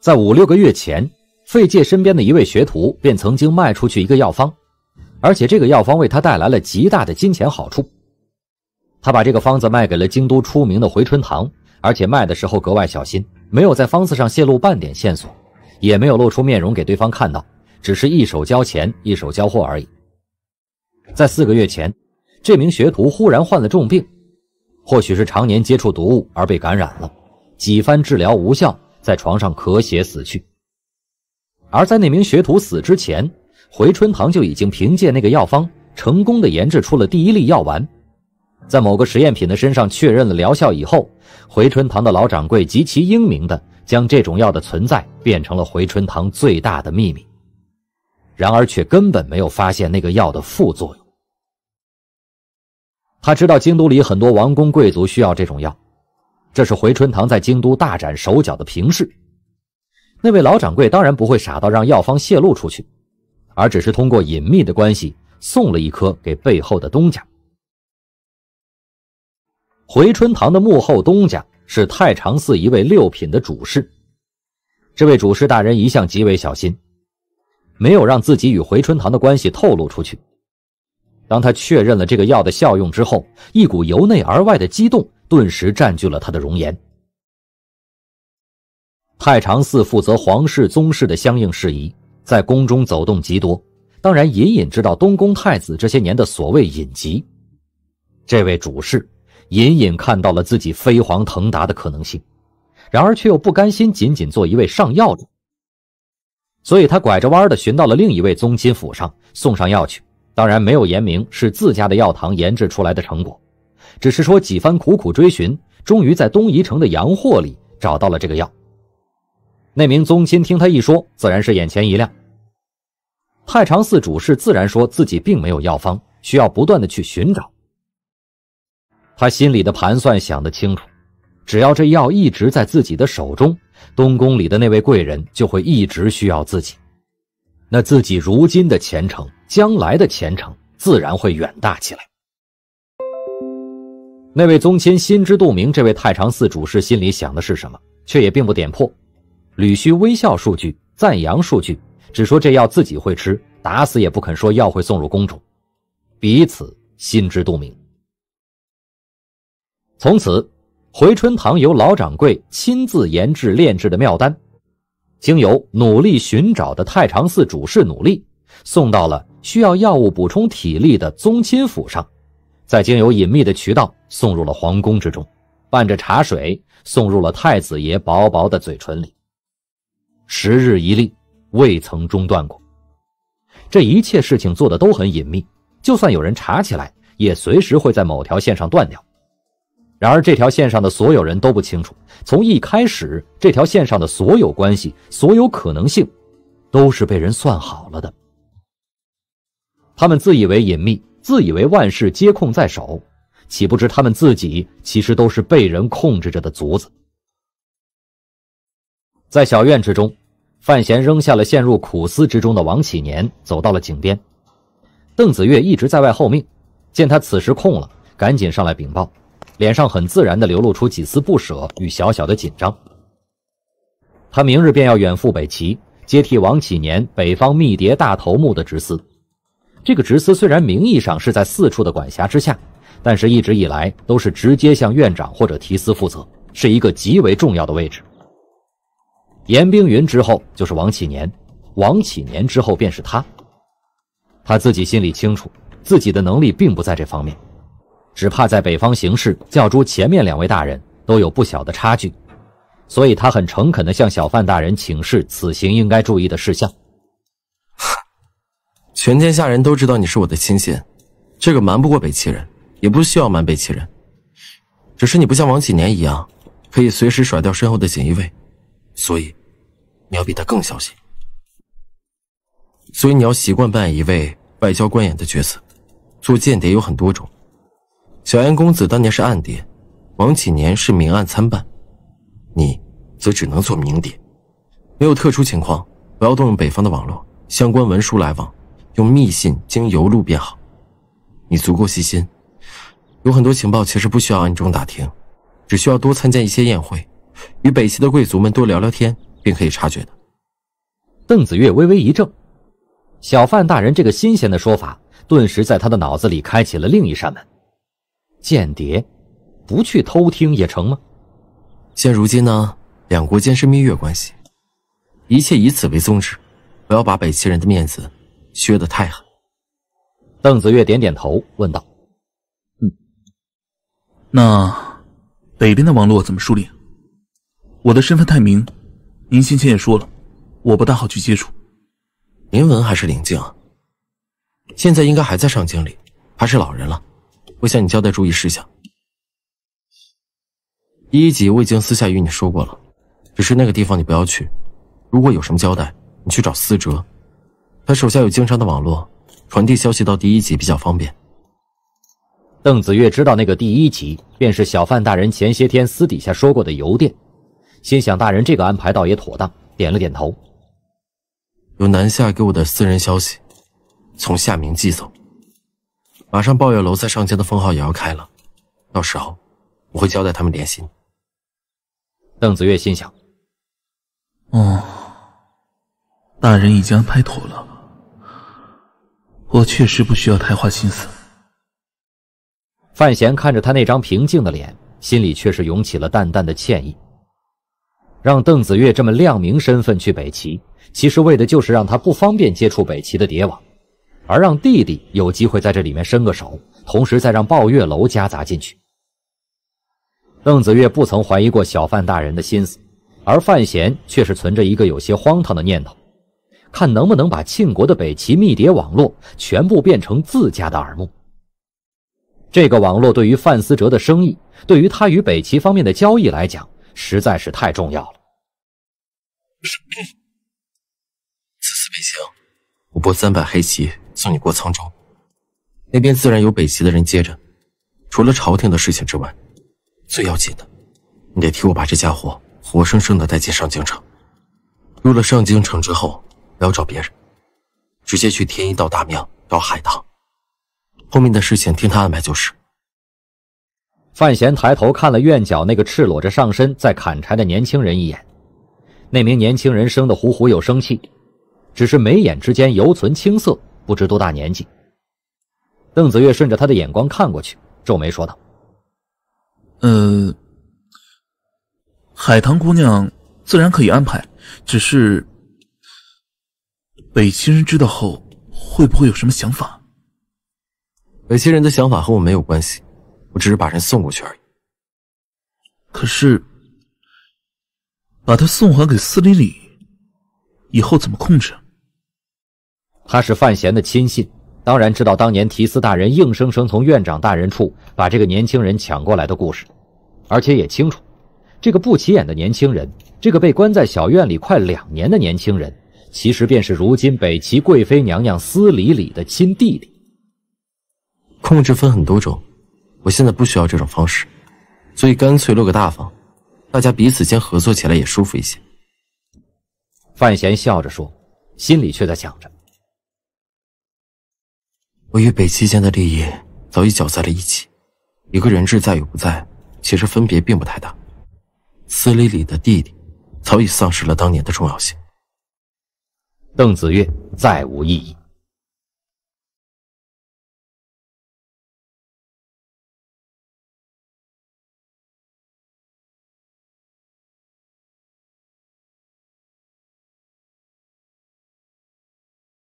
在五六个月前，费介身边的一位学徒便曾经卖出去一个药方，而且这个药方为他带来了极大的金钱好处。他把这个方子卖给了京都出名的回春堂，而且卖的时候格外小心，没有在方子上泄露半点线索，也没有露出面容给对方看到，只是一手交钱，一手交货而已。在四个月前，这名学徒忽然患了重病，或许是常年接触毒物而被感染了，几番治疗无效。在床上咳血死去。而在那名学徒死之前，回春堂就已经凭借那个药方，成功的研制出了第一粒药丸，在某个实验品的身上确认了疗效以后，回春堂的老掌柜极其英明的将这种药的存在变成了回春堂最大的秘密，然而却根本没有发现那个药的副作用。他知道京都里很多王公贵族需要这种药。这是回春堂在京都大展手脚的凭式。那位老掌柜当然不会傻到让药方泄露出去，而只是通过隐秘的关系送了一颗给背后的东家。回春堂的幕后东家是太常寺一位六品的主事。这位主事大人一向极为小心，没有让自己与回春堂的关系透露出去。当他确认了这个药的效用之后，一股由内而外的激动。顿时占据了他的容颜。太常寺负责皇室宗室的相应事宜，在宫中走动极多，当然隐隐知道东宫太子这些年的所谓隐疾。这位主事隐隐看到了自己飞黄腾达的可能性，然而却又不甘心仅仅做一位上药者，所以他拐着弯的寻到了另一位宗亲府上送上药去，当然没有言明是自家的药堂研制出来的成果。只是说几番苦苦追寻，终于在东夷城的洋货里找到了这个药。那名宗亲听他一说，自然是眼前一亮。太常寺主事自然说自己并没有药方，需要不断的去寻找。他心里的盘算想得清楚，只要这药一直在自己的手中，东宫里的那位贵人就会一直需要自己，那自己如今的前程，将来的前程，自然会远大起来。那位宗亲心知肚明，这位太常寺主事心里想的是什么，却也并不点破，吕须微笑，数句赞扬，数句只说这药自己会吃，打死也不肯说药会送入宫中，彼此心知肚明。从此，回春堂由老掌柜亲自研制炼制的妙丹，经由努力寻找的太常寺主事努力，送到了需要药物补充体力的宗亲府上。再经由隐秘的渠道送入了皇宫之中，伴着茶水送入了太子爷薄薄的嘴唇里。时日一历，未曾中断过。这一切事情做的都很隐秘，就算有人查起来，也随时会在某条线上断掉。然而，这条线上的所有人都不清楚，从一开始，这条线上的所有关系、所有可能性，都是被人算好了的。他们自以为隐秘。自以为万事皆控在手，岂不知他们自己其实都是被人控制着的卒子。在小院之中，范闲扔下了陷入苦思之中的王启年，走到了井边。邓子越一直在外候命，见他此时空了，赶紧上来禀报，脸上很自然的流露出几丝不舍与小小的紧张。他明日便要远赴北齐，接替王启年北方密谍大头目的职司。这个直司虽然名义上是在四处的管辖之下，但是一直以来都是直接向院长或者提司负责，是一个极为重要的位置。严冰云之后就是王启年，王启年之后便是他。他自己心里清楚，自己的能力并不在这方面，只怕在北方行事，较诸前面两位大人，都有不小的差距。所以他很诚恳地向小范大人请示此行应该注意的事项。全天下人都知道你是我的亲信，这个瞒不过北齐人，也不需要瞒北齐人。只是你不像王启年一样，可以随时甩掉身后的锦衣卫，所以你要比他更小心。所以你要习惯扮演一位外交官演的角色。做间谍有很多种，小燕公子当年是暗谍，王启年是明暗参半，你则只能做明谍。没有特殊情况，不要动用北方的网络，相关文书来往。用密信经邮路便好，你足够细心，有很多情报其实不需要暗中打听，只需要多参加一些宴会，与北齐的贵族们多聊聊天便可以察觉的。邓子越微微一怔，小范大人这个新鲜的说法，顿时在他的脑子里开启了另一扇门。间谍，不去偷听也成吗？现如今呢，两国间是蜜月关系，一切以此为宗旨，不要把北齐人的面子。削的太狠。邓子越点点头，问道：“嗯，那北边的网络怎么梳理？我的身份太明，您先前也说了，我不大好去接触。林文还是林静？现在应该还在上京里，还是老人了。我向你交代注意事项。一级我已经私下与你说过了，只是那个地方你不要去。如果有什么交代，你去找思哲。”他手下有经商的网络，传递消息到第一级比较方便。邓子越知道那个第一级便是小范大人前些天私底下说过的邮电，心想大人这个安排倒也妥当，点了点头。有南下给我的私人消息，从夏明寄走。马上报怨楼在上街的封号也要开了，到时候我会交代他们联系你。邓子越心想：“哦，大人已经安排妥了。”我确实不需要太花心思。范闲看着他那张平静的脸，心里却是涌起了淡淡的歉意。让邓子越这么亮明身份去北齐，其实为的就是让他不方便接触北齐的谍网，而让弟弟有机会在这里面伸个手，同时再让抱月楼夹杂进去。邓子越不曾怀疑过小范大人的心思，而范闲却是存着一个有些荒唐的念头。看能不能把庆国的北齐密谍网络全部变成自家的耳目。这个网络对于范思哲的生意，对于他与北齐方面的交易来讲，实在是太重要了。此次北行，我拨三百黑骑送你过沧州，那边自然有北齐的人接着。除了朝廷的事情之外，最要紧的，你得替我把这家伙活生生的带进上京城。入了上京城之后。不要找别人，直接去天一道大庙找海棠。后面的事情听他安排就是。范闲抬头看了院角那个赤裸着上身在砍柴的年轻人一眼，那名年轻人生得虎虎有生气，只是眉眼之间犹存青涩，不知多大年纪。邓子越顺着他的眼光看过去，皱眉说道：“呃，海棠姑娘自然可以安排，只是……”北齐人知道后会不会有什么想法？北齐人的想法和我没有关系，我只是把人送过去而已。可是，把他送还给司礼礼以后怎么控制？他是范闲的亲信，当然知道当年提司大人硬生生从院长大人处把这个年轻人抢过来的故事，而且也清楚这个不起眼的年轻人，这个被关在小院里快两年的年轻人。其实便是如今北齐贵妃娘娘司礼里的亲弟弟。控制分很多种，我现在不需要这种方式，所以干脆落个大方，大家彼此间合作起来也舒服一些。范闲笑着说，心里却在想着：我与北齐间的利益早已搅在了一起，一个人质在与不在，其实分别并不太大。司礼里的弟弟早已丧失了当年的重要性。邓子越再无异议。